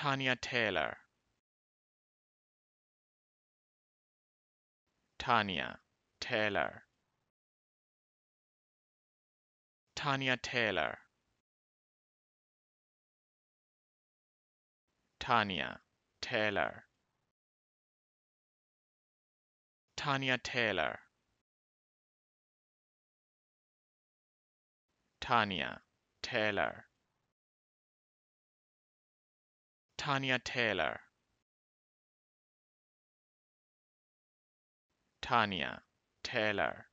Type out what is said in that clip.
Tanya Taylor Tanya Taylor Tanya Taylor Tanya Taylor Tanya Taylor Tanya Taylor Tanya Taylor Tanya Taylor